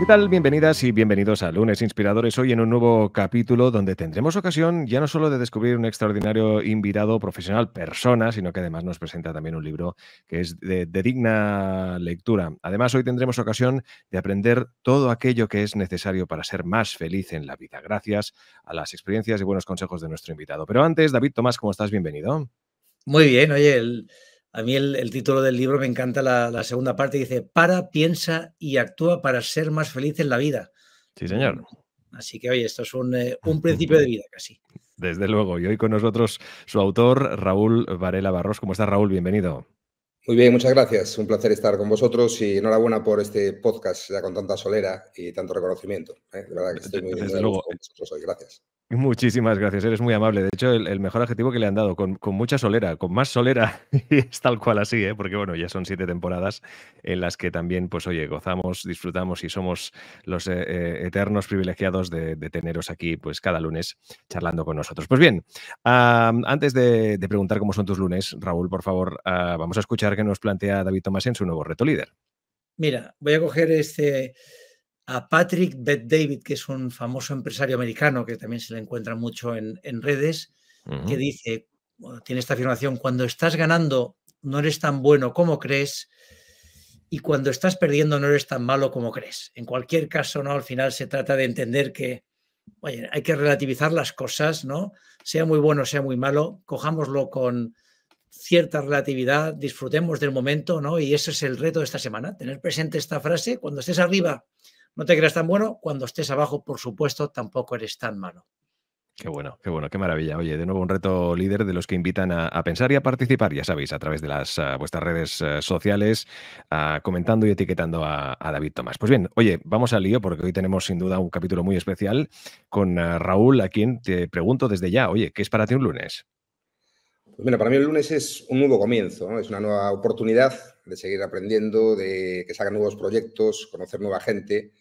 ¿Qué tal? Bienvenidas y bienvenidos a Lunes Inspiradores. Hoy en un nuevo capítulo donde tendremos ocasión ya no solo de descubrir un extraordinario invitado profesional, persona, sino que además nos presenta también un libro que es de, de digna lectura. Además, hoy tendremos ocasión de aprender todo aquello que es necesario para ser más feliz en la vida, gracias a las experiencias y buenos consejos de nuestro invitado. Pero antes, David Tomás, ¿cómo estás? Bienvenido. Muy bien, oye, el, a mí el, título del libro me encanta la, segunda parte, dice, para, piensa y actúa para ser más feliz en la vida. Sí, señor. Así que, oye, esto es un, eh, principio de vida casi. Desde luego. Y hoy con nosotros su autor, Raúl Varela Barros. ¿Cómo estás, Raúl? Bienvenido. Muy bien, muchas gracias. Un placer estar con vosotros y enhorabuena por este podcast ya con tanta solera y tanto reconocimiento. ¿eh? De verdad que estoy muy bien. Con vosotros hoy. Gracias. Muchísimas gracias, eres muy amable. De hecho, el, mejor adjetivo que le han dado, con, mucha solera, con más solera, y es tal cual así, ¿eh? porque bueno, ya son siete temporadas en las que también, pues oye, gozamos, disfrutamos y somos los eh, eh, eternos privilegiados de, teneros aquí, pues cada lunes charlando con nosotros. Pues bien, antes de, preguntar cómo son tus lunes, Raúl, por favor, ah, vamos a escuchar qué nos plantea David Tomás en su nuevo reto líder. Mira, voy a coger este a Patrick Bet David, que es un famoso empresario americano que también se le encuentra mucho en, redes, que dice, tiene esta afirmación, cuando estás ganando no eres tan bueno como crees y cuando estás perdiendo no eres tan malo como crees. En cualquier caso, ¿no? Al final se trata de entender que hay que relativizar las cosas, ¿no? Sea muy bueno, sea muy malo, cojámoslo con cierta relatividad, disfrutemos del momento, ¿no? Y ese es el reto de esta semana, tener presente esta frase, cuando estés arriba no te creas tan bueno, cuando estés abajo, por supuesto, tampoco eres tan malo. Qué bueno, qué bueno, qué maravilla. Oye, de nuevo un reto líder de los que invitan a, pensar y a participar, ya sabéis, a través de las ah, vuestras redes ah, sociales, ah, comentando y etiquetando a, David Tomás. Pues bien, oye, vamos al lío porque hoy tenemos sin duda un capítulo muy especial con Raúl, a quien te pregunto desde ya, oye, ¿qué es para ti un lunes? Pues mira, para mí el lunes es un nuevo comienzo, es una nueva oportunidad de seguir aprendiendo, de que salgan nuevos proyectos, conocer nueva gente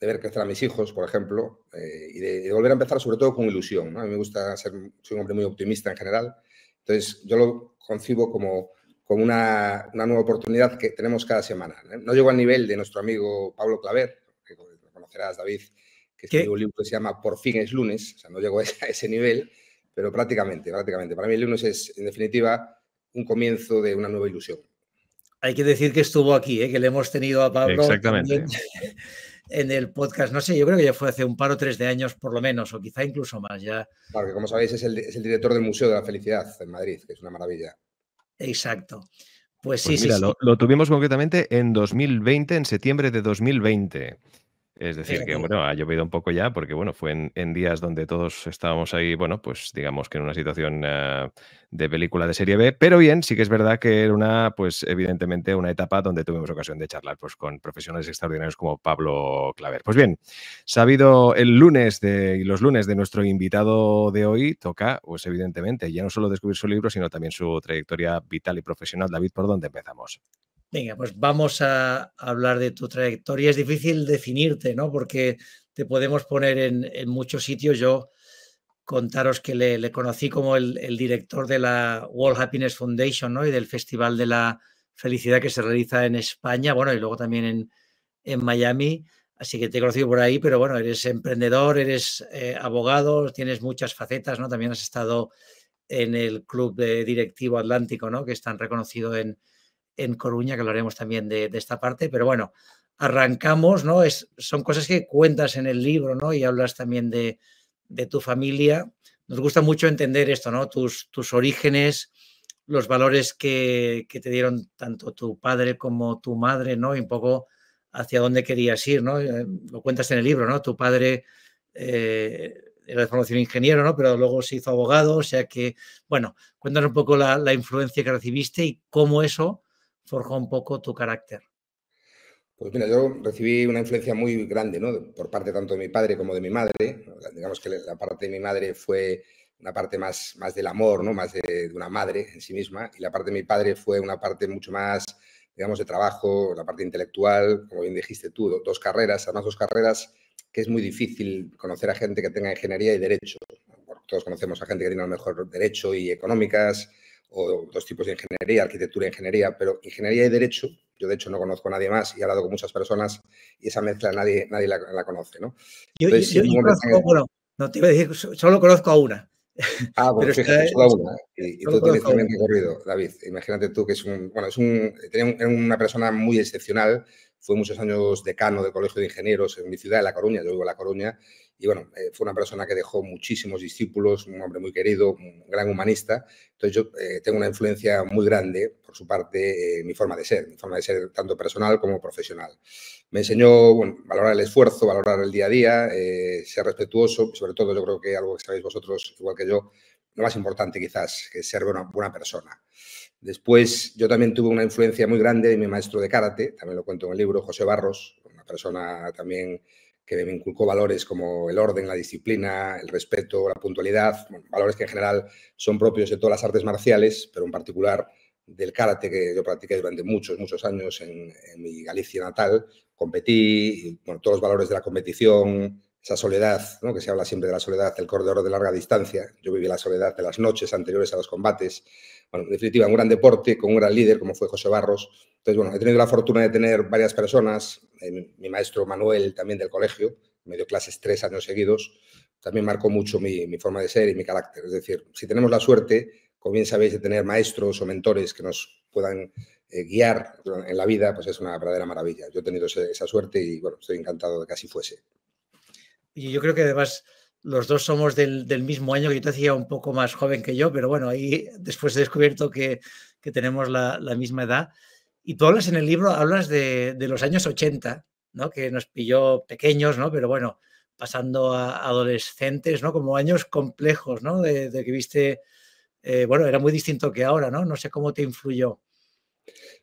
de ver crecer a mis hijos, por ejemplo, eh, y de, volver a empezar sobre todo con ilusión. A mí me gusta ser, un hombre muy optimista en general, entonces yo lo concibo como, como una, nueva oportunidad que tenemos cada semana. ¿eh? No llego al nivel de nuestro amigo Pablo Claver, que conocerás, David, que escribió un libro que se llama Por fin es lunes, o sea, no llego a ese nivel, pero prácticamente, prácticamente. Para mí el lunes es, en definitiva, un comienzo de una nueva ilusión. Hay que decir que estuvo aquí, ¿eh? que le hemos tenido a Pablo. Exactamente. en el podcast, no sé, yo creo que ya fue hace un par o tres de años por lo menos, o quizá incluso más ya. Claro, que como sabéis es el, director del Museo de la Felicidad en Madrid, que es una maravilla. Exacto. Pues, pues sí, lo, sí. lo, tuvimos concretamente en 2020, en septiembre de 2020. Es decir, que bueno, ha llovido un poco ya, porque bueno, fue en, días donde todos estábamos ahí, bueno, pues digamos que en una situación ah, de película de serie B, pero bien, sí que es verdad que era una, pues evidentemente una etapa donde tuvimos ocasión de charlar pues, con profesionales extraordinarios como Pablo Claver. Pues bien, sabido el lunes de, y los lunes de nuestro invitado de hoy, toca, pues evidentemente, ya no solo descubrir su libro, sino también su trayectoria vital y profesional. David, ¿por dónde empezamos? Venga, pues vamos a hablar de tu trayectoria. Es difícil definirte, ¿no? Porque te podemos poner en, muchos sitios. Yo contaros que le, conocí como el, director de la World Happiness Foundation, ¿no? Y del Festival de la Felicidad que se realiza en España, bueno, y luego también en, Miami. Así que te he conocido por ahí, pero bueno, eres emprendedor, eres eh, abogado, tienes muchas facetas, ¿no? También has estado en el Club de Directivo Atlántico, ¿no? Que es tan reconocido en, en Coruña, que hablaremos también de, esta parte, pero bueno, arrancamos, ¿no? Es, son cosas que cuentas en el libro, ¿no? Y hablas también de, tu familia. Nos gusta mucho entender esto, ¿no? Tus, tus orígenes, los valores que, te dieron tanto tu padre como tu madre, ¿no? Y un poco hacia dónde querías ir, ¿no? Eh, lo cuentas en el libro, ¿no? Tu padre eh, era de formación ingeniero, ¿no? Pero luego se hizo abogado, o sea que, bueno, cuéntanos un poco la influencia que recibiste y cómo eso ...forjó un poco tu carácter? Pues mira, yo recibí una influencia muy grande, ¿no? Por parte tanto de mi padre como de mi madre. Digamos que la parte de mi madre fue una parte más, más del amor, ¿no? Más de, una madre en sí misma. Y la parte de mi padre fue una parte mucho más, digamos, de trabajo, la parte intelectual, como bien dijiste tú, dos carreras, además dos carreras que es muy difícil conocer a gente que tenga ingeniería y derecho. todos conocemos a gente que tiene a lo mejor derecho y económicas, o dos tipos de ingeniería, arquitectura e ingeniería, pero ingeniería y derecho, yo de hecho no conozco a nadie más y he hablado con muchas personas y esa mezcla nadie, nadie la, conoce, ¿no? yo, yo, conozco, no te iba a decir, solo conozco a una. Ah, bueno, pero es ¿eh? solo una. Y, tú tienes también recorrido, David. Imagínate tú que es un, bueno, es un, era una persona muy excepcional, fue muchos años decano del Colegio de Ingenieros en mi ciudad, de La Coruña, yo vivo en La Coruña, y bueno, eh, fue una persona que dejó muchísimos discípulos, un hombre muy querido, un gran humanista, entonces yo eh, tengo una influencia muy grande por su parte eh, en mi forma de ser, mi forma de ser tanto personal como profesional. Me enseñó bueno, valorar el esfuerzo, valorar el día a día, ser respetuoso, sobre todo yo creo que algo que sabéis vosotros igual que yo, lo más importante quizás, que ser una buena persona. Después yo también tuve una influencia muy grande de mi maestro de karate, también lo cuento en el libro, José Barros, una persona también que me inculcó valores como el orden, la disciplina, el respeto, la puntualidad, valores que en general son propios de todas las artes marciales, pero en particular del karate que yo practiqué durante muchos, muchos años en, mi Galicia natal. Competí, con todos los valores de la competición, esa soledad, que se habla siempre de la soledad, el corredor de larga distancia. Yo viví la soledad de las noches anteriores a los combates. Bueno, en definitiva, un gran deporte con un gran líder como fue José Barros. Entonces, bueno, he tenido la fortuna de tener varias personas. Eh, mi maestro Manuel, también del colegio, me dio clases tres años seguidos. También marcó mucho mi, forma de ser y mi carácter. Es decir, si tenemos la suerte, como bien sabéis, de tener maestros o mentores que nos puedan eh, guiar en la vida, pues es una verdadera maravilla. Yo he tenido esa suerte y, bueno, estoy encantado de que así fuese y yo creo que además los dos somos del, del, mismo año, que yo te hacía un poco más joven que yo, pero bueno, ahí después he descubierto que, que tenemos la, la, misma edad. Y tú hablas en el libro, hablas de, de, los años 80, ¿no? que nos pilló pequeños, ¿no? pero bueno, pasando a adolescentes, ¿no? como años complejos, ¿no? de, que viste, eh, bueno, era muy distinto que ahora, ¿no? no sé cómo te influyó.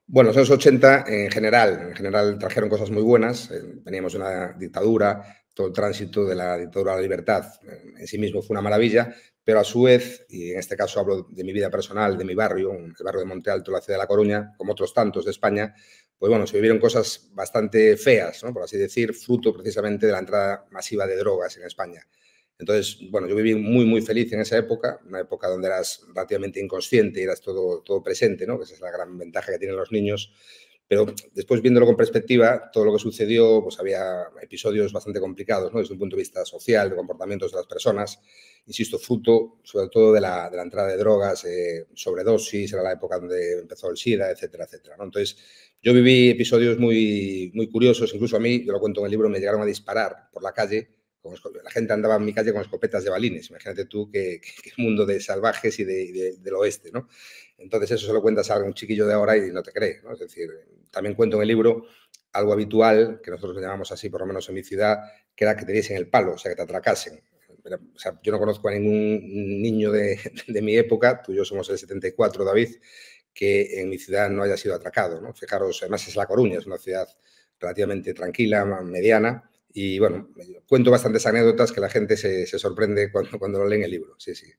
Bueno, los años 80 en general, en general trajeron cosas muy buenas. Eh, teníamos una dictadura, todo el tránsito de la dictadura a la libertad eh, en sí mismo fue una maravilla, pero a su vez, y en este caso hablo de mi vida personal, de mi barrio, el barrio de Monte Alto, la ciudad de La Coruña, como otros tantos de España, pues bueno, se vivieron cosas bastante feas, por así decir, fruto precisamente de la entrada masiva de drogas en España. Entonces, bueno, yo viví muy, muy feliz en esa época, una época donde eras relativamente inconsciente y eras todo, todo presente, ¿no? que esa es la gran ventaja que tienen los niños pero después, viéndolo con perspectiva, todo lo que sucedió, pues había episodios bastante complicados, ¿no? Desde un punto de vista social, de comportamientos de las personas. Insisto, fruto sobre todo de la, entrada de drogas, eh, sobredosis, era la época donde empezó el SIDA, etcétera, etcétera. Entonces, yo viví episodios muy, muy curiosos, incluso a mí, yo lo cuento en el libro, me llegaron a disparar por la calle la gente andaba en mi calle con escopetas de balines, imagínate tú qué, mundo de salvajes y de, del oeste, ¿no? Entonces eso se lo cuentas a un chiquillo de ahora y no te cree, ¿no? Es decir, también cuento en el libro algo habitual, que nosotros lo llamamos así, por lo menos en mi ciudad, que era que te diesen el palo, o sea, que te atracasen. O sea, yo no conozco a ningún niño de, mi época, tú y yo somos el 74, David, que en mi ciudad no haya sido atracado. ¿no? Fijaros, además es La Coruña, es una ciudad relativamente tranquila, mediana, y bueno, cuento bastantes anécdotas que la gente se, se sorprende cuando, cuando lo lee en el libro. Sí, sí.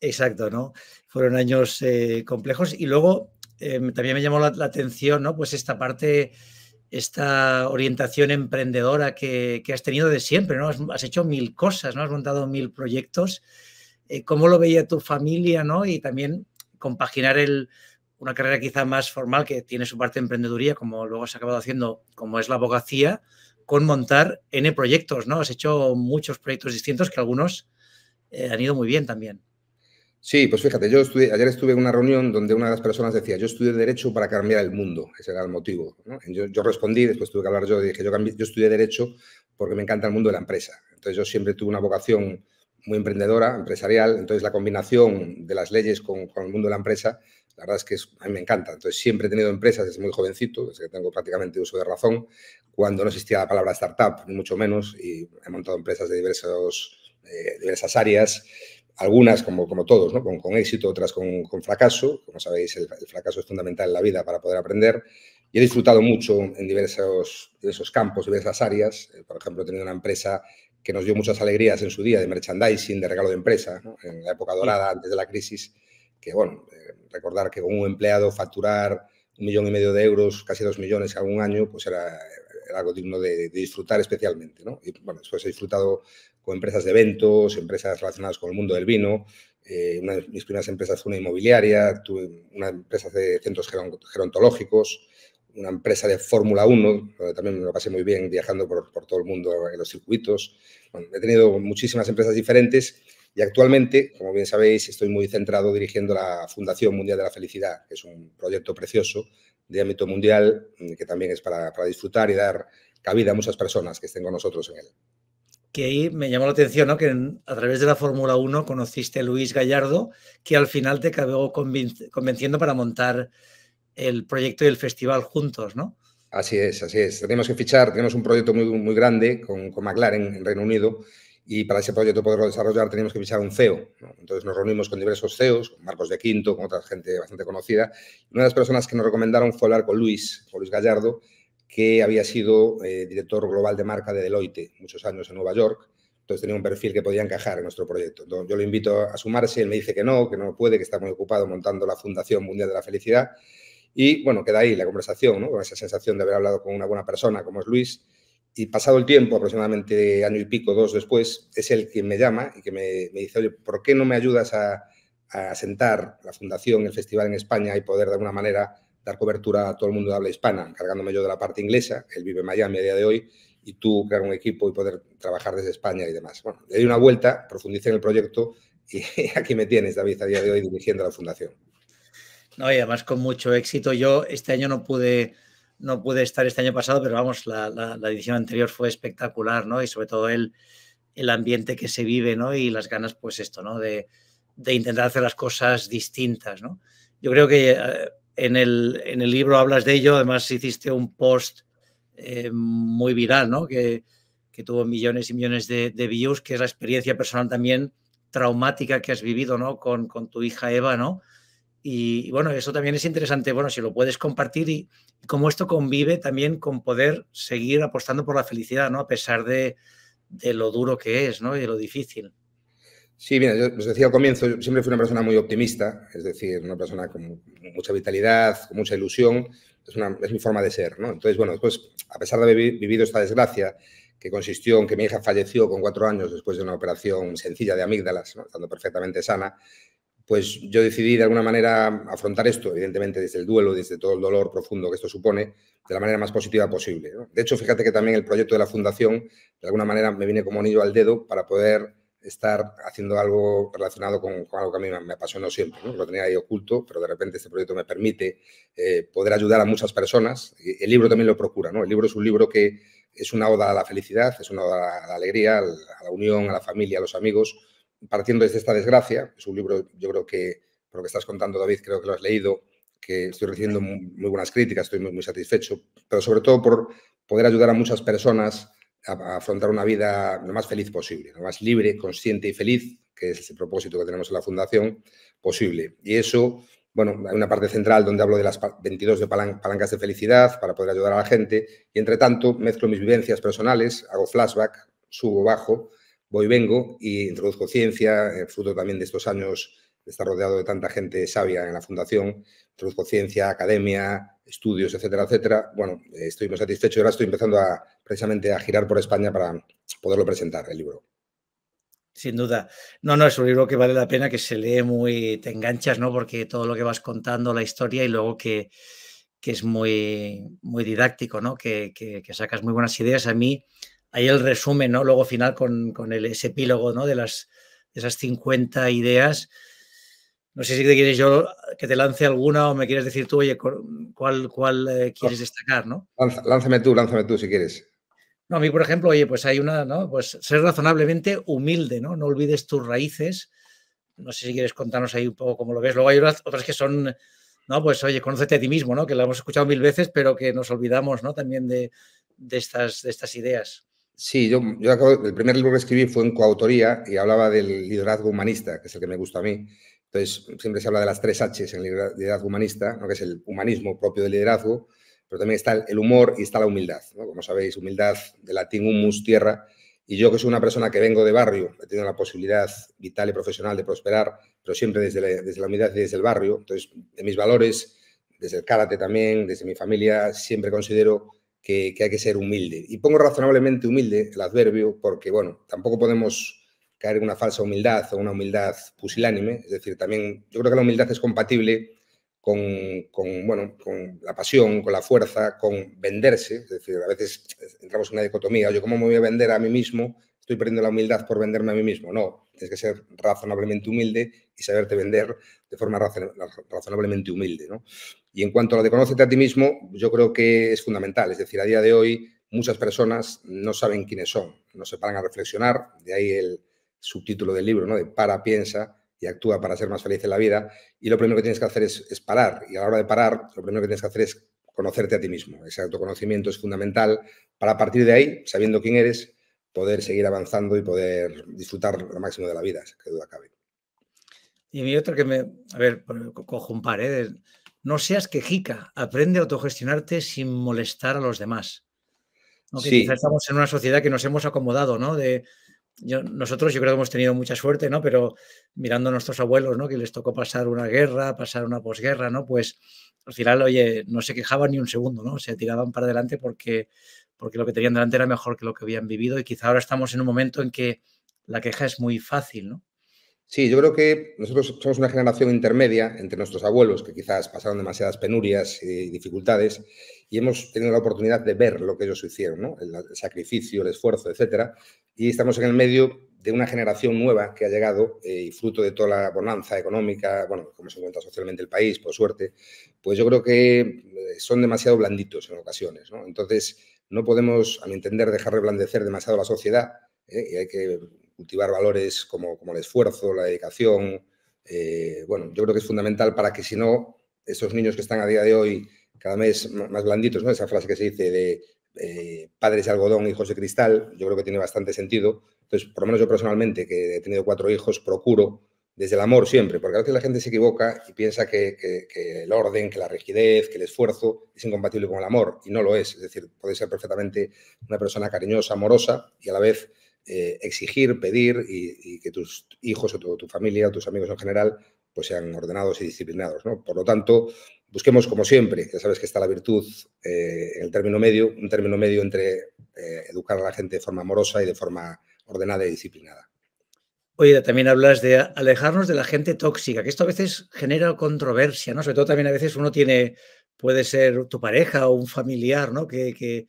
Exacto, ¿no? Fueron años eh, complejos y luego eh, también me llamó la, atención, ¿no? Pues esta parte, esta orientación emprendedora que, has tenido de siempre, ¿no? Has, hecho mil cosas, ¿no? Has montado mil proyectos. Eh, ¿Cómo lo veía tu familia, ¿no? Y también compaginar el, una carrera quizá más formal que tiene su parte de emprendeduría, como luego has acabado haciendo, como es la abogacía, con montar N proyectos, ¿no? Has hecho muchos proyectos distintos que algunos han ido muy bien también. Sí, pues fíjate, yo ayer estuve en una reunión donde una de las personas decía, yo estudié Derecho para cambiar el mundo, ese era el motivo. Yo, respondí, después tuve que hablar yo, dije, yo, cambié, yo estudié Derecho porque me encanta el mundo de la empresa. Entonces yo siempre tuve una vocación muy emprendedora, empresarial, entonces la combinación de las leyes con, el mundo de la empresa, la verdad es que a mí me encanta. Entonces siempre he tenido empresas desde muy jovencito, desde que tengo prácticamente uso de razón, cuando no existía la palabra startup, mucho menos, y he montado empresas de diversos, eh, diversas áreas algunas como, como todos, con, con, éxito, otras con, con fracaso. Como sabéis, el, fracaso es fundamental en la vida para poder aprender. Y he disfrutado mucho en diversos, esos campos, diversas áreas. Eh, por ejemplo, he tenido una empresa que nos dio muchas alegrías en su día de merchandising, de regalo de empresa, en la época dorada, antes de la crisis, que bueno, eh, recordar que con un empleado facturar un millón y medio de euros, casi dos millones en algún año, pues era, era algo digno de, disfrutar especialmente. Y bueno, después he disfrutado con empresas de eventos, empresas relacionadas con el mundo del vino. Eh, una de mis primeras empresas fue una inmobiliaria, tuve una empresa de centros gerontológicos, una empresa de Fórmula 1, también me lo pasé muy bien viajando por, todo el mundo en los circuitos. he tenido muchísimas empresas diferentes y actualmente, como bien sabéis, estoy muy centrado dirigiendo la Fundación Mundial de la Felicidad, que es un proyecto precioso de ámbito mundial mm, que también es para, para disfrutar y dar cabida a muchas personas que estén con nosotros en él que ahí me llamó la atención, ¿no? Que a través de la Fórmula 1 conociste a Luis Gallardo, que al final te acabó convenciendo para montar el proyecto y el festival juntos, ¿no? Así es, así es. Tenemos que fichar, tenemos un proyecto muy, muy grande con, McLaren en Reino Unido y para ese proyecto poderlo desarrollar teníamos que fichar un CEO. Entonces nos reunimos con diversos CEOs, con Marcos de Quinto, con otra gente bastante conocida. Una de las personas que nos recomendaron fue hablar con Luis, con Luis Gallardo, que había sido eh, director global de marca de Deloitte muchos años en Nueva York. Entonces tenía un perfil que podía encajar en nuestro proyecto. yo lo invito a sumarse, él me dice que no, que no puede, que está muy ocupado montando la Fundación Mundial de la Felicidad. Y bueno, queda ahí la conversación, con esa sensación de haber hablado con una buena persona como es Luis. Y pasado el tiempo, aproximadamente año y pico, dos después, es él quien me llama y que me, dice, oye, ¿por qué no me ayudas a, a sentar la fundación, el festival en España y poder de alguna manera dar cobertura a todo el mundo de habla hispana, encargándome yo de la parte inglesa, él vive en Miami a día de hoy, y tú crear un equipo y poder trabajar desde España y demás. Bueno, le di una vuelta, profundicé en el proyecto y aquí me tienes, David, a día de hoy dirigiendo la fundación. No, y además con mucho éxito. Yo este año no pude, no pude estar este año pasado, pero vamos, la, edición anterior fue espectacular, ¿no? Y sobre todo el, el ambiente que se vive, ¿no? Y las ganas, pues esto, ¿no? De, intentar hacer las cosas distintas, ¿no? Yo creo que eh, en el, libro hablas de ello, además hiciste un post eh, muy viral, ¿no? Que, tuvo millones y millones de, views, que es la experiencia personal también traumática que has vivido, ¿no? Con, tu hija Eva, ¿no? Y, bueno, eso también es interesante, bueno, si lo puedes compartir y, cómo esto convive también con poder seguir apostando por la felicidad, ¿no? A pesar de, de lo duro que es, ¿no? Y de lo difícil. Sí, bien, yo os decía al comienzo, siempre fui una persona muy optimista, es decir, una persona con mucha vitalidad, con mucha ilusión, es, mi forma de ser, ¿no? Entonces, bueno, después, a pesar de haber vivido esta desgracia, que consistió en que mi hija falleció con cuatro años después de una operación sencilla de amígdalas, ¿no? estando perfectamente sana, pues yo decidí de alguna manera afrontar esto, evidentemente desde el duelo, desde todo el dolor profundo que esto supone, de la manera más positiva posible. De hecho, fíjate que también el proyecto de la fundación, de alguna manera, me viene como anillo al dedo para poder estar haciendo algo relacionado con, algo que a mí me, apasionó siempre, ¿no? lo tenía ahí oculto, pero de repente este proyecto me permite eh, poder ayudar a muchas personas. El libro también lo procura, ¿no? El libro es un libro que es una oda a la felicidad, es una oda a la alegría, a la unión, a la familia, a los amigos, partiendo desde esta desgracia. Es un libro, yo creo que, por lo que estás contando, David, creo que lo has leído, que estoy recibiendo muy, buenas críticas, estoy muy, muy satisfecho, pero sobre todo por poder ayudar a muchas personas afrontar una vida lo más feliz posible, lo más libre, consciente y feliz, que es el propósito que tenemos en la Fundación, posible. Y eso, bueno, hay una parte central donde hablo de las 22 palancas de felicidad para poder ayudar a la gente. Y entre tanto, mezclo mis vivencias personales, hago flashback, subo, bajo, voy, vengo y introduzco ciencia, eh, fruto también de estos años de estar rodeado de tanta gente sabia en la Fundación, introduzco ciencia, academia, estudios, etcétera, etcétera. Bueno, eh, estoy muy satisfecho y ahora estoy empezando a, precisamente a girar por España para poderlo presentar, el libro. Sin duda. No, no, es un libro que vale la pena, que se lee muy, te enganchas, ¿no? Porque todo lo que vas contando, la historia y luego que, es muy, muy didáctico, ¿no? Que, sacas muy buenas ideas. A mí, ahí el resumen, ¿no? Luego final con, el, ese epílogo, ¿no? De las, de esas 50 ideas, no sé si quieres yo que te lance alguna o me quieres decir tú, oye, cuál, cuál eh, ah. quieres destacar, ¿no? lánzame tú, lánzame tú si quieres. No, a mí, por ejemplo, oye, pues hay una, ¿no? Pues ser razonablemente humilde, ¿no? No olvides tus raíces. No sé si quieres contarnos ahí un poco cómo lo ves. Luego hay otras que son, ¿no? Pues oye, conócete a ti mismo, ¿no? Que la hemos escuchado mil veces, pero que nos olvidamos, ¿no? También de, estas, de estas ideas. Sí, yo, yo el primer libro que escribí fue en coautoría y hablaba del liderazgo humanista, que es el que me gusta a mí. Entonces, siempre se habla de las tres Hs en el liderazgo humanista, que es el humanismo propio del liderazgo, pero también está el humor y está la humildad. Como sabéis, humildad de latín humus, tierra, y yo que soy una persona que vengo de barrio, he tenido la posibilidad vital y profesional de prosperar, pero siempre desde la, desde la humildad y desde el barrio, entonces de mis valores, desde el karate también, desde mi familia, siempre considero que, que hay que ser humilde. Y pongo razonablemente humilde el adverbio porque, bueno, tampoco podemos caer en una falsa humildad o una humildad pusilánime. Es decir, también yo creo que la humildad es compatible con, bueno, con la pasión, con la fuerza, con venderse. Es decir, a veces entramos en una dicotomía. Oye, ¿cómo me voy a vender a mí mismo? Estoy perdiendo la humildad por venderme a mí mismo. No, tienes que ser razonablemente humilde y saberte vender de forma razonablemente humilde. ¿no? Y en cuanto a lo de conocerte a ti mismo, yo creo que es fundamental. Es decir, a día de hoy muchas personas no saben quiénes son, no se paran a reflexionar, de ahí el, subtítulo del libro, ¿no? De para, piensa y actúa para ser más feliz en la vida. Y lo primero que tienes que hacer es, parar. Y a la hora de parar, lo primero que tienes que hacer es conocerte a ti mismo. Ese autoconocimiento es fundamental para a partir de ahí, sabiendo quién eres, poder seguir avanzando y poder disfrutar lo máximo de la vida, que duda cabe. Y mi otra que me, a ver, cojo un par, ¿eh? no seas quejica, aprende a autogestionarte sin molestar a los demás. Sí. estamos en una sociedad que nos hemos acomodado, ¿no? De, yo, nosotros yo creo que hemos tenido mucha suerte, ¿no? Pero mirando a nuestros abuelos, ¿no? Que les tocó pasar una guerra, pasar una posguerra, ¿no? Pues al final, oye, no se quejaban ni un segundo, ¿no? Se tiraban para adelante porque, porque lo que tenían delante era mejor que lo que habían vivido y quizá ahora estamos en un momento en que la queja es muy fácil, ¿no? Sí, yo creo que nosotros somos una generación intermedia entre nuestros abuelos, que quizás pasaron demasiadas penurias y dificultades, y hemos tenido la oportunidad de ver lo que ellos hicieron, el, sacrificio, el esfuerzo, etcétera, y estamos en el medio de una generación nueva que ha llegado eh, y fruto de toda la bonanza económica, bueno, como se encuentra socialmente el país, por suerte, pues yo creo que eh, son demasiado blanditos en ocasiones, Entonces, no podemos, a mi entender, dejar reblandecer demasiado la sociedad, ¿eh? y hay que cultivar valores como, como el esfuerzo, la dedicación. Eh, bueno, yo creo que es fundamental para que si no, esos niños que están a día de hoy cada mes más blanditos, ¿no? Esa frase que se dice de eh, padres de algodón, hijos de cristal, yo creo que tiene bastante sentido. Entonces, por lo menos yo personalmente, que he tenido cuatro hijos, procuro desde el amor siempre, porque a veces la gente se equivoca y piensa que, que, el orden, que la rigidez, que el esfuerzo es incompatible con el amor, y no lo es. Es decir, puede ser perfectamente una persona cariñosa, amorosa y a la vez eh, exigir, pedir y, que tus hijos o tu, familia o tus amigos en general pues sean ordenados y disciplinados. ¿no? Por lo tanto, busquemos como siempre, ya sabes que está la virtud eh, en el término medio, un término medio entre eh, educar a la gente de forma amorosa y de forma ordenada y disciplinada. Oye, también hablas de alejarnos de la gente tóxica, que esto a veces genera controversia, ¿no? Sobre todo también a veces uno tiene, puede ser tu pareja o un familiar, ¿no? que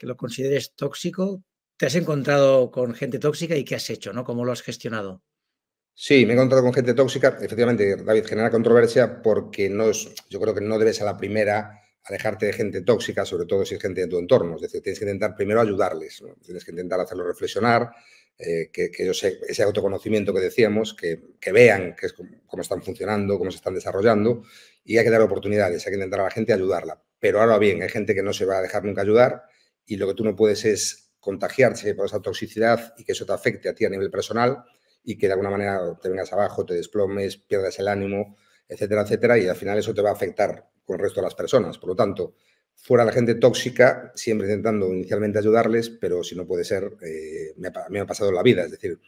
lo consideres tóxico, ¿Te has encontrado con gente tóxica y qué has hecho? ¿no? ¿Cómo lo has gestionado? Sí, me he encontrado con gente tóxica. Efectivamente, David, genera controversia porque no yo creo que no debes a la primera dejarte de gente tóxica, sobre todo si es gente de tu entorno. Es decir, tienes que intentar primero ayudarles, tienes que intentar hacerlos reflexionar, eh, que, ellos ese autoconocimiento que decíamos, que, vean cómo, cómo están funcionando, cómo se están desarrollando, y hay que dar oportunidades, hay que intentar a la gente ayudarla. Pero ahora bien, hay gente que no se va a dejar nunca ayudar y lo que tú no puedes es contagiarse por esa toxicidad y que eso te afecte a ti a nivel personal y que de alguna manera te vengas abajo, te desplomes, pierdas el ánimo, etcétera, etcétera, y al final eso te va a afectar con el resto de las personas. Por lo tanto, fuera la gente tóxica, siempre intentando inicialmente ayudarles, pero si no puede ser, eh, me, ha, pasado la vida, es decir,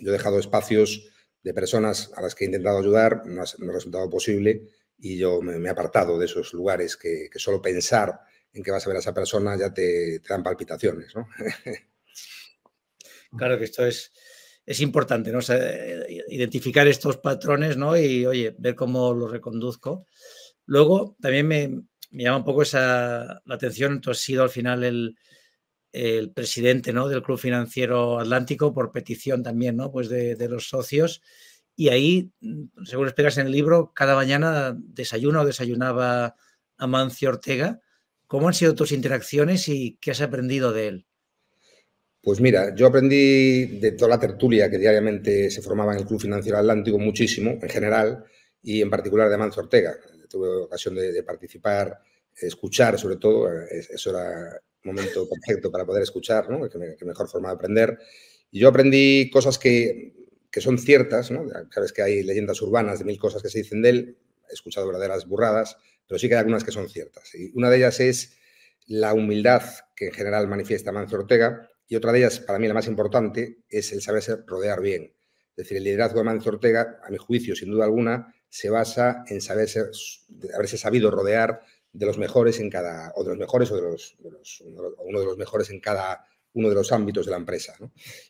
yo he dejado espacios de personas a las que he intentado ayudar, no ha, resultado posible y yo me, he apartado de esos lugares que solo pensar en que vas a ver a esa persona ya te, te dan palpitaciones, ¿no? claro que esto es, es importante, ¿no? Eh, identificar estos patrones, ¿no? Y, oye, ver cómo los reconduzco. Luego, también me, llama un poco esa, la atención, tú has sido al final el, presidente ¿no? del Club Financiero Atlántico por petición también ¿no? pues de, de, los socios. Y ahí, según explicas en el libro, cada mañana desayuno o desayunaba Amancio Ortega ¿Cómo han sido tus interacciones y qué has aprendido de él? Pues mira, yo aprendí de toda la tertulia que diariamente se formaba en el Club Financiero Atlántico muchísimo, en general, y en particular de Manzo Ortega. Tuve ocasión de, participar, escuchar sobre todo, eh, eso era un momento perfecto para poder escuchar, ¿no? Que, mejor forma de aprender. Y yo aprendí cosas que, que son ciertas, ¿no? Sabes que hay leyendas urbanas de mil cosas que se dicen de él, he escuchado verdaderas burradas, pero sí que hay algunas que son ciertas. Y una de ellas es la humildad que en general manifiesta Mancio Ortega, y otra de ellas, para mí la más importante, es el saberse rodear bien. Es decir, el liderazgo de Mancio Ortega, a mi juicio, sin duda alguna, se basa en saberse, haberse sabido rodear de los mejores en cada, o de los mejores o de los, uno de los mejores en cada uno de los ámbitos de la empresa.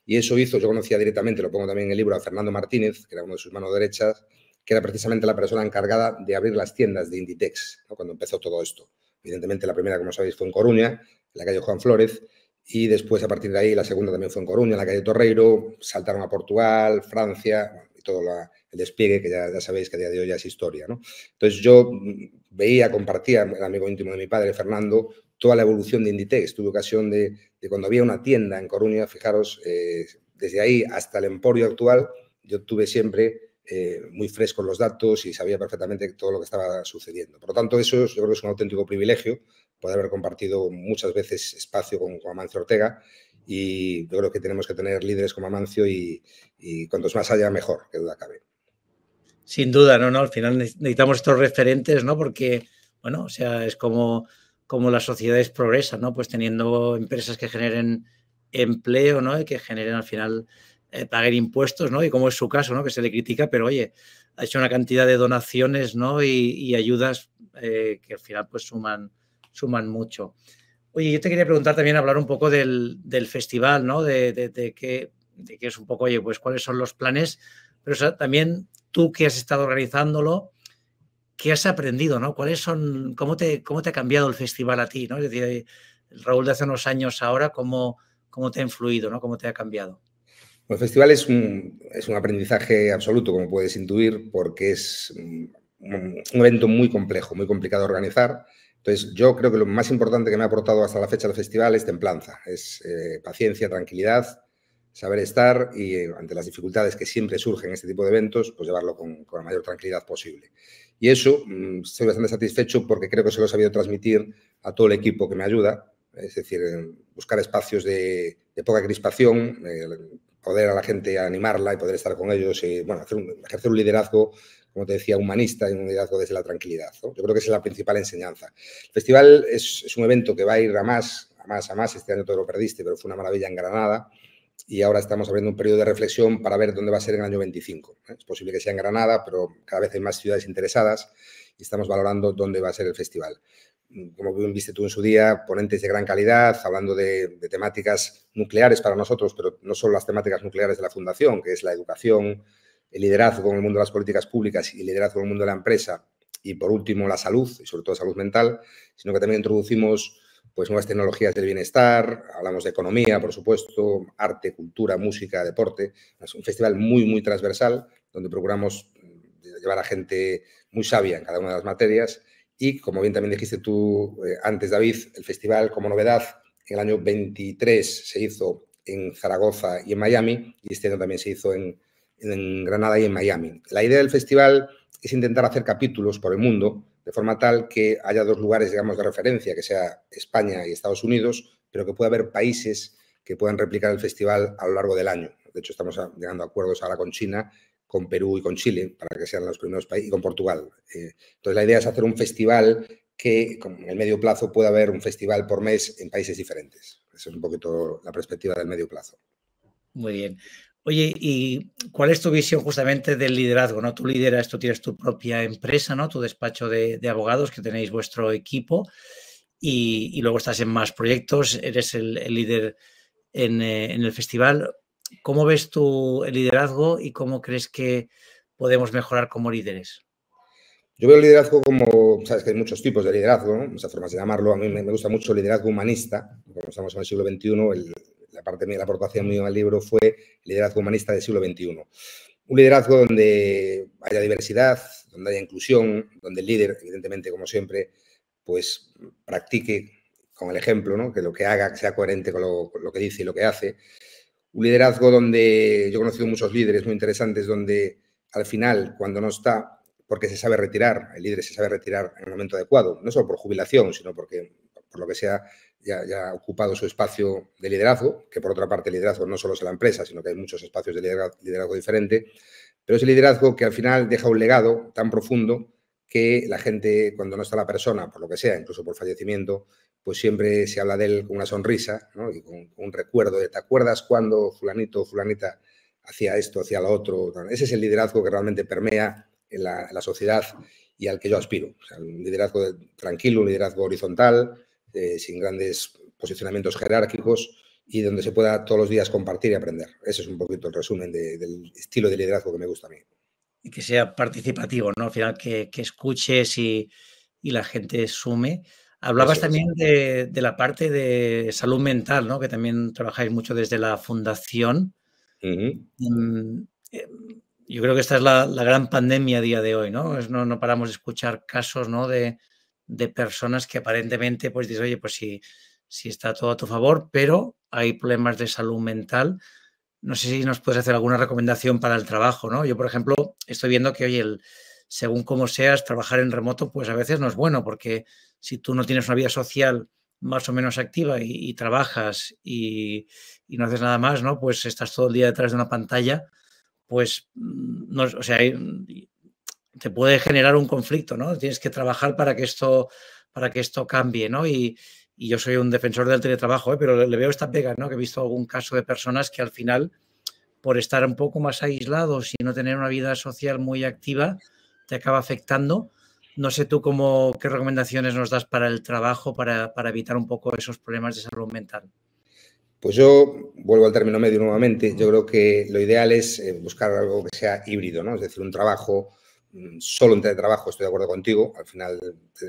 Y eso hizo, yo conocía directamente, lo pongo también en el libro, a Fernando Martínez, que era uno de sus manos derechas, que era precisamente la persona encargada de abrir las tiendas de Inditex, cuando empezó todo esto. Evidentemente la primera, como sabéis, fue en Coruña, en la calle Juan Flores, y después a partir de ahí la segunda también fue en Coruña, en la calle Torreiro, saltaron a Portugal, Francia, y todo el despliegue que ya, sabéis que a día de hoy ya es historia. Entonces yo mm, veía, compartía, el amigo íntimo de mi padre, Fernando, toda la evolución de Inditex. Tuve ocasión de, cuando había una tienda en Coruña, fijaros, eh, desde ahí hasta el emporio actual, yo tuve siempre eh, muy frescos los datos y sabía perfectamente todo lo que estaba sucediendo. Por lo tanto, eso yo creo que es un auténtico privilegio, poder haber compartido muchas veces espacio con, Amancio Ortega y yo creo que tenemos que tener líderes como Amancio y, y cuantos más haya, mejor, que duda cabe. Sin duda, ¿no? no Al final necesitamos estos referentes, ¿no? Porque, bueno, o sea, es como, como las sociedades progresan, ¿no? Pues teniendo empresas que generen empleo, ¿no? Y que generen al final eh, pagar impuestos, ¿no? Y como es su caso, ¿no? Que se le critica, pero oye, ha hecho una cantidad de donaciones, ¿no? Y, ayudas eh, que al final pues suman, suman mucho. Oye, yo te quería preguntar también, hablar un poco del, festival, ¿no? De, de, qué que es un poco, oye, pues cuáles son los planes, pero también tú que has estado organizándolo, ¿qué has aprendido, no? ¿Cuáles son, cómo te, cómo te ha cambiado el festival a ti, no? Es decir, eh, Raúl de hace unos años ahora, ¿cómo, cómo te ha influido, no? ¿Cómo te ha cambiado? El festival es un, es un aprendizaje absoluto, como puedes intuir, porque es mm, un evento muy complejo, muy complicado de organizar. Entonces, yo creo que lo más importante que me ha aportado hasta la fecha del festival es templanza, es eh, paciencia, tranquilidad, saber estar y eh, ante las dificultades que siempre surgen en este tipo de eventos, pues llevarlo con, la mayor tranquilidad posible. Y eso soy mm, estoy bastante satisfecho porque creo que se lo he sabido transmitir a todo el equipo que me ayuda, es decir, buscar espacios de, poca crispación, eh, poder a la gente animarla y poder estar con ellos y, bueno, ejercer un liderazgo, como te decía, humanista y un liderazgo desde la tranquilidad. Yo creo que esa es la principal enseñanza. El festival es, es, un evento que va a ir a más, a más, a más. Este año todo lo perdiste, pero fue una maravilla en Granada y ahora estamos abriendo un periodo de reflexión para ver dónde va a ser en el año 25. ¿eh? Es posible que sea en Granada, pero cada vez hay más ciudades interesadas y estamos valorando dónde va a ser el festival como viste tú en su día, ponentes de gran calidad, hablando de, temáticas nucleares para nosotros, pero no solo las temáticas nucleares de la Fundación, que es la educación, el liderazgo con el mundo de las políticas públicas y el liderazgo con el mundo de la empresa, y por último la salud, y sobre todo salud mental, sino que también introducimos pues, nuevas tecnologías del bienestar, hablamos de economía, por supuesto, arte, cultura, música, deporte. Es un festival muy, muy transversal, donde procuramos eh, llevar a gente muy sabia en cada una de las materias y como bien también dijiste tú eh, antes, David, el festival como novedad en el año 23 se hizo en Zaragoza y en Miami, y este año también se hizo en, Granada y en Miami. La idea del festival es intentar hacer capítulos por el mundo, de forma tal que haya dos lugares, digamos, de referencia, que sea España y Estados Unidos, pero que pueda haber países que puedan replicar el festival a lo largo del año. De hecho, estamos llegando a acuerdos ahora con China con Perú y con Chile, para que sean los primeros países, y con Portugal. Eh. entonces, la idea es hacer un festival que en el medio plazo pueda haber un festival por mes en países diferentes. Esa es un poquito la perspectiva del medio plazo. Muy bien. Oye, ¿y cuál es tu visión justamente del liderazgo? ¿no? Tú lideras, tú tienes tu propia empresa, ¿no? Tu despacho de, abogados, que tenéis vuestro equipo, y, luego estás en más proyectos, eres el, líder eh, en, el festival. ¿Cómo ves tu liderazgo y cómo crees que podemos mejorar como líderes? Yo veo el liderazgo como, sabes que hay muchos tipos de liderazgo, muchas formas de llamarlo. A mí me gusta mucho el liderazgo humanista. Como estamos en el siglo XXI, la parte mía, la aportación mía al libro fue el liderazgo humanista del siglo XXI. Un liderazgo donde haya diversidad, donde haya inclusión, donde el líder, evidentemente, como siempre, pues practique con el ejemplo, que lo que haga sea coherente con lo que dice y lo que hace un liderazgo donde yo he conocido muchos líderes muy interesantes, donde al final, cuando no está, porque se sabe retirar, el líder se sabe retirar en el momento adecuado, no solo por jubilación, sino porque, por lo que sea, ya, ha ocupado su espacio de liderazgo, que por otra parte el liderazgo no solo es la empresa, sino que hay muchos espacios de liderazgo, diferente, pero es el liderazgo que al final deja un legado tan profundo que la gente, cuando no está la persona, por lo que sea, incluso por fallecimiento, pues siempre se habla de él con una sonrisa y con, un recuerdo de, ¿te acuerdas cuando fulanito o fulanita hacía esto, hacía lo otro? Ese es el liderazgo que realmente permea en la, sociedad y al que yo aspiro. un liderazgo tranquilo, un liderazgo horizontal, eh, sin grandes posicionamientos jerárquicos y donde se pueda todos los días compartir y aprender. Ese es un poquito el resumen del estilo de liderazgo que me gusta a mí. Y que sea participativo, ¿no? final que, escuches y, la gente sume. Hablabas también de, de, la parte de salud mental, ¿no? Que también trabajáis mucho desde la fundación. Mm, eh, yo creo que esta es la, la, gran pandemia a día de hoy, ¿no? Es, no, no, paramos de escuchar casos, ¿no? De, de, personas que aparentemente, pues dices, oye, pues sí, si está todo a tu favor, pero hay problemas de salud mental. No sé si nos puedes hacer alguna recomendación para el trabajo, ¿no? Yo, por ejemplo, estoy viendo que, oye, el, según como seas, trabajar en remoto, pues a veces no es bueno porque si tú no tienes una vida social más o menos activa y, trabajas y, no haces nada más, ¿no? Pues estás todo el día detrás de una pantalla, pues, mm, o sea, te puede generar un conflicto, ¿no? Tienes que trabajar para que esto, para que esto cambie, ¿no? Y, yo soy un defensor del teletrabajo, ¿eh? pero le veo esta pega, ¿no? Que he visto algún caso de personas que al final, por estar un poco más aislados y no tener una vida social muy activa, te acaba afectando no sé tú cómo, qué recomendaciones nos das para el trabajo, para, para evitar un poco esos problemas de salud mental. Pues yo vuelvo al término medio nuevamente. Yo creo que lo ideal es eh, buscar algo que sea híbrido, ¿no? Es decir, un trabajo Mm, solo en teletrabajo, estoy de acuerdo contigo, al final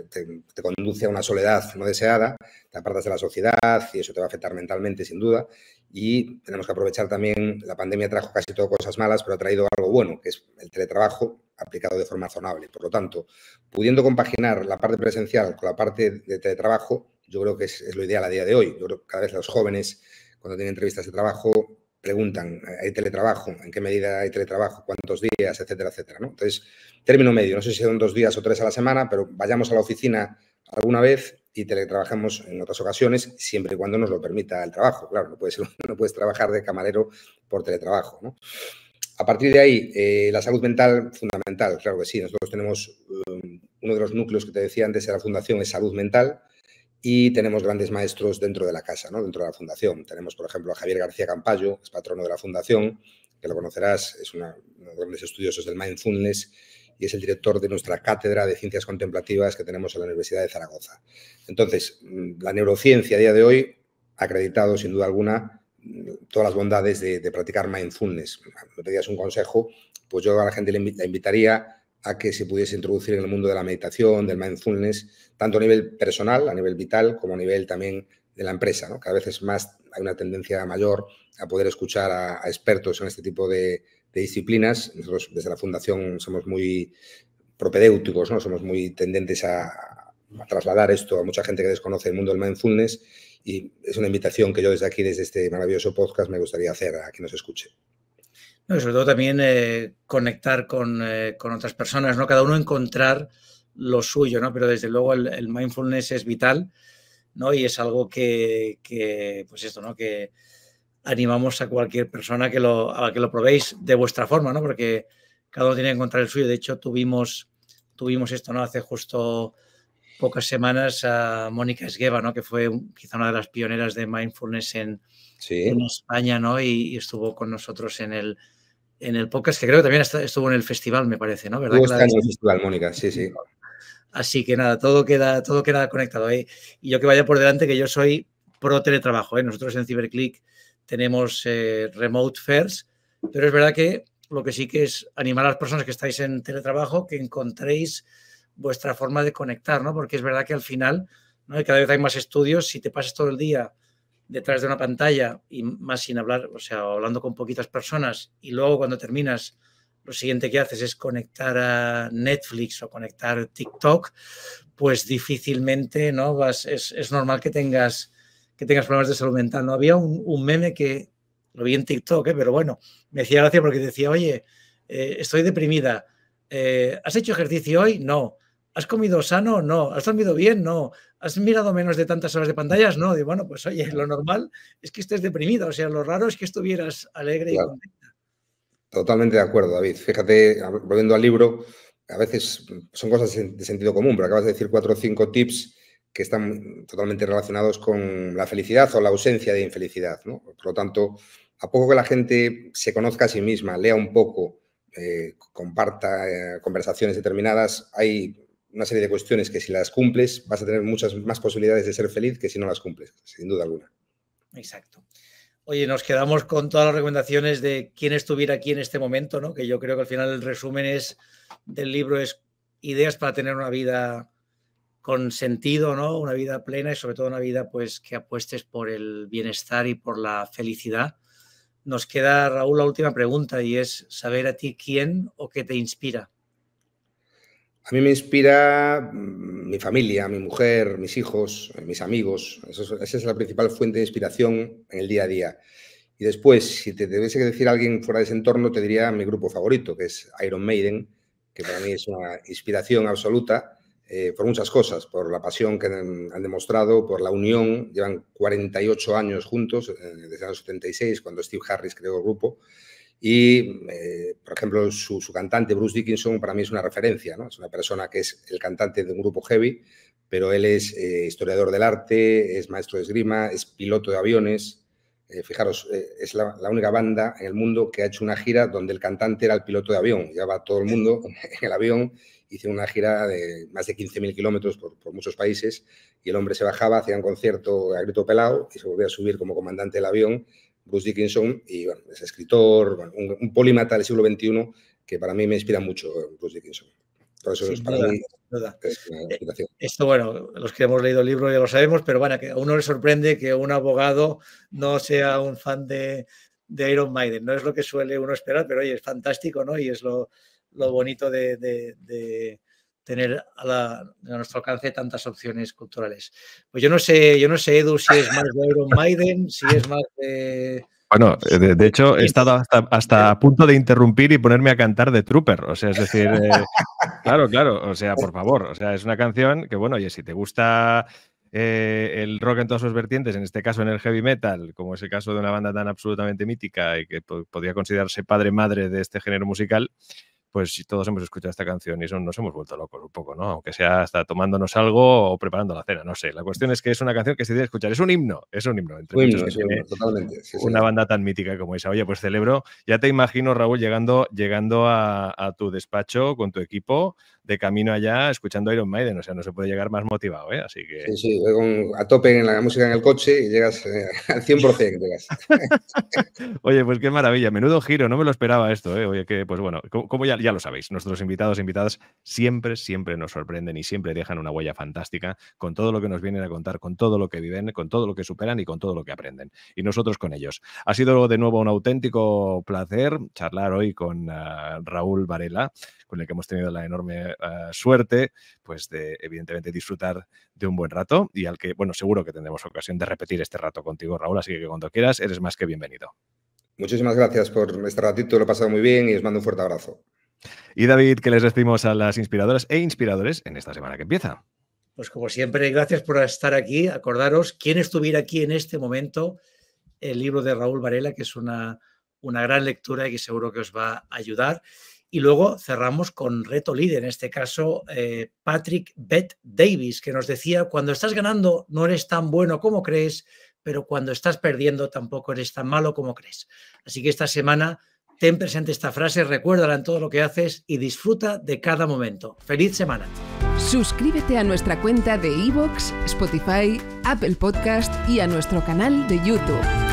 te, conduce a una soledad no deseada, te apartas de la sociedad y eso te va a afectar mentalmente sin duda. Y tenemos que aprovechar también, la pandemia trajo casi todo cosas malas, pero ha traído algo bueno, que es el teletrabajo aplicado de forma razonable. Por lo tanto, pudiendo compaginar la parte presencial con la parte de teletrabajo, yo creo que es, es lo ideal a día de hoy. Yo creo que cada vez los jóvenes, cuando tienen entrevistas de trabajo, preguntan, ¿hay teletrabajo? ¿En qué medida hay teletrabajo? ¿Cuántos días? Etcétera, etcétera. Entonces, término medio, no sé si son dos días o tres a la semana, pero vayamos a la oficina alguna vez y teletrabajamos en otras ocasiones, siempre y cuando nos lo permita el trabajo. Claro, no puedes, no puedes trabajar de camarero por teletrabajo. A partir de ahí, eh, la salud mental, fundamental, claro que sí. Nosotros tenemos, eh, uno de los núcleos que te decía antes de la fundación es salud mental, y tenemos grandes maestros dentro de la casa, ¿no? dentro de la fundación. Tenemos, por ejemplo, a Javier García Campayo, es patrono de la fundación, que lo conocerás, es uno de los grandes estudiosos del mindfulness y es el director de nuestra cátedra de ciencias contemplativas que tenemos en la Universidad de Zaragoza. Entonces, mm, la neurociencia a día de hoy ha acreditado, sin duda alguna, mm, todas las bondades de, practicar mindfulness. Me pedías un consejo, pues yo a la gente la invitaría a que se pudiese introducir en el mundo de la meditación, del mindfulness, tanto a nivel personal, a nivel vital, como a nivel también de la empresa. ¿no? Cada vez es más, hay una tendencia mayor a poder escuchar a, expertos en este tipo de, disciplinas. Nosotros desde la Fundación somos muy propedéuticos, ¿no? somos muy tendentes a, a trasladar esto a mucha gente que desconoce el mundo del mindfulness y es una invitación que yo desde aquí, desde este maravilloso podcast, me gustaría hacer a quien nos escuche sobre todo también eh, conectar con, eh, con, otras personas, ¿no? Cada uno encontrar lo suyo, ¿no? Pero desde luego el, mindfulness es vital, ¿no? Y es algo que, que, pues esto, ¿no? Que animamos a cualquier persona que lo, a que lo probéis de vuestra forma, ¿no? Porque cada uno tiene que encontrar el suyo. De hecho, tuvimos, tuvimos esto, ¿no? Hace justo pocas semanas a Mónica Esgueva, ¿no? Que fue quizá una de las pioneras de mindfulness en, en España, ¿no? y estuvo con nosotros en el en el podcast, que creo que también estuvo en el festival, me parece, ¿no? ¿Verdad? Está en el festival, Mónica, sí, sí. Así que nada, todo queda, todo queda conectado ahí. Y yo que vaya por delante, que yo soy pro teletrabajo. ¿eh? Nosotros en CiberClick tenemos eh, remote first, pero es verdad que lo que sí que es animar a las personas que estáis en teletrabajo que encontréis vuestra forma de conectar, ¿no? Porque es verdad que al final, ¿no? cada vez hay más estudios, si te pasas todo el día detrás de una pantalla y más sin hablar, o sea, hablando con poquitas personas y luego cuando terminas lo siguiente que haces es conectar a Netflix o conectar TikTok, pues difícilmente, ¿no? Vas, es, normal que tengas, que tengas problemas de salud mental. No había un, meme que, lo vi en TikTok, ¿eh? pero bueno, me decía gracia porque decía, oye, eh, estoy deprimida, eh, ¿has hecho ejercicio hoy? No. ¿Has comido sano? No. ¿Has dormido bien? No. ¿Has mirado menos de tantas horas de pantallas? No. Y bueno, pues oye, lo normal es que estés deprimida. O sea, lo raro es que estuvieras alegre y contenta. Totalmente de acuerdo, David. Fíjate, volviendo al libro, a veces son cosas de sentido común, pero acabas de decir cuatro o cinco tips que están totalmente relacionados con la felicidad o la ausencia de infelicidad. ¿no? Por lo tanto, a poco que la gente se conozca a sí misma, lea un poco, eh, comparta eh, conversaciones determinadas, hay una serie de cuestiones que si las cumples vas a tener muchas más posibilidades de ser feliz que si no las cumples, sin duda alguna. Exacto. Oye, nos quedamos con todas las recomendaciones de quién estuviera aquí en este momento, ¿no? Que yo creo que al final el resumen del libro es ideas para tener una vida con sentido, ¿no? Una vida plena y sobre todo una vida pues que apuestes por el bienestar y por la felicidad. Nos queda Raúl la última pregunta y es saber a ti quién o qué te inspira. A mí me inspira mm, mi familia, mi mujer, mis hijos, eh, mis amigos. esa es la principal fuente de inspiración en el día a día. Y después, si te tuviese que decir a alguien fuera de ese entorno, te diría mi grupo favorito, que es Iron Maiden, que para mí es una inspiración absoluta eh, por muchas cosas, por la pasión que han demostrado, por la unión. Llevan 48 años juntos, eh, desde el 76, cuando Steve Harris creó el grupo. Y, eh, por ejemplo, su, cantante, Bruce Dickinson, para mí es una referencia, ¿no? Es una persona que es el cantante de un grupo heavy, pero él es eh, historiador del arte, es maestro de esgrima, es piloto de aviones. Eh, fijaros, es la, única banda en el mundo que ha hecho una gira donde el cantante era el piloto de avión. Ya todo el mundo en el avión. hizo una gira de más de 15.000 kilómetros por, por muchos países y el hombre se bajaba, hacía un concierto a grito pelado y se volvía a subir como comandante del avión Bruce Dickinson, y bueno, es escritor, un, polímata del siglo XXI que para mí me inspira mucho eh, Bruce Dickinson. eso es para eh, Esto, bueno, los que hemos leído el libro ya lo sabemos, pero bueno, que a uno le sorprende que un abogado no sea un fan de, de Iron Maiden. No es lo que suele uno esperar, pero oye, es fantástico, ¿no? Y es lo, lo bonito de tener a, nuestro alcance tantas opciones culturales. Pues yo no sé, yo no sé, Edu, si es más de Iron Maiden, si es más de... Bueno, de, hecho, he estado hasta, a punto de interrumpir y ponerme a cantar de Trooper. O sea, es decir, eh, claro, claro, o sea, por favor. O sea, es una canción que, bueno, oye, si te gusta eh, el rock en todas sus vertientes, en este caso en el heavy metal, como es el caso de una banda tan absolutamente mítica y que podría considerarse padre-madre de este género musical, pues todos hemos escuchado esta canción y nos hemos vuelto locos un poco, ¿no? Aunque sea hasta tomándonos algo o preparando la cena, no sé. La cuestión es que es una canción que se que escuchar, es un himno, es un himno. Entre una banda tan mítica como esa. Oye, pues celebro, ya te imagino, Raúl, llegando, llegando a tu despacho con tu equipo de camino allá escuchando Iron Maiden, o sea, no se puede llegar más motivado, ¿eh? Así que... Sí, sí, a tope en la música en el coche y llegas eh, al 100%. Llegas. Oye, pues qué maravilla, menudo giro, no me lo esperaba esto, ¿eh? Oye, que pues bueno, como ya, ya lo sabéis, nuestros invitados e invitadas siempre, siempre nos sorprenden y siempre dejan una huella fantástica con todo lo que nos vienen a contar, con todo lo que viven, con todo lo que superan y con todo lo que aprenden. Y nosotros con ellos. Ha sido de nuevo un auténtico placer charlar hoy con ah, Raúl Varela, con el que hemos tenido la enorme eh, suerte, pues de evidentemente disfrutar de un buen rato y al que, bueno, seguro que tendremos ocasión de repetir este rato contigo, Raúl, así que cuando quieras, eres más que bienvenido. Muchísimas gracias por este ratito, lo he pasado muy bien y os mando un fuerte abrazo. Y David, ¿qué les decimos a las inspiradoras e inspiradores en esta semana que empieza? Pues como siempre, gracias por estar aquí. Acordaros, quien estuviera aquí en este momento, el libro de Raúl Varela, que es una, una gran lectura y que seguro que os va a ayudar. Y luego cerramos con reto líder, en este caso eh, Patrick Bet Davis, que nos decía, cuando estás ganando no eres tan bueno como crees, pero cuando estás perdiendo tampoco eres tan malo como crees. Así que esta semana ten presente esta frase, recuérdala en todo lo que haces y disfruta de cada momento. ¡Feliz semana! Suscríbete a nuestra cuenta de iVoox, Spotify, Apple Podcast y a nuestro canal de YouTube.